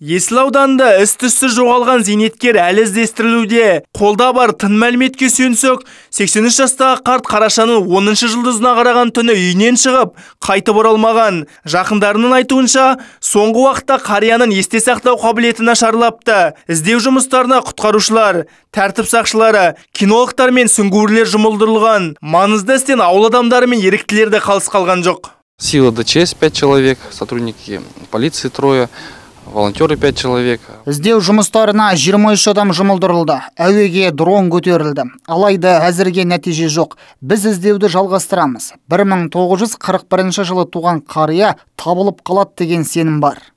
есіл ауданында жоғалған зейнеткер әлі іздестірілуде қолда бар тың мәліметке сүйенсек 83 жастағы қарт қарашаның 10 жылдызына қараған түні үйінен шығып қайтып оралмаған жақындарының айтуынша соңғы уақытта қарияның есте сақтау қабілеті нашарлапты іздеу жұмыстарына құтқарушылар тәртіп сақшылары кинологтар мен сүңгуірлер жұмылдырылған маңызды істен ауыл адамдары мен еріктілер де қалыс қалған жоқ сила человек сотрудники полиции трое волонтеры 5 человек іздеу жұмыстарына 23 адам жұмылдырылды әуеге дрон көтерілді алайда әзірге нәтиже жоқ біз іздеуді жалғастырамыз 1941 жылы туған қария табылып қалады деген сенім бар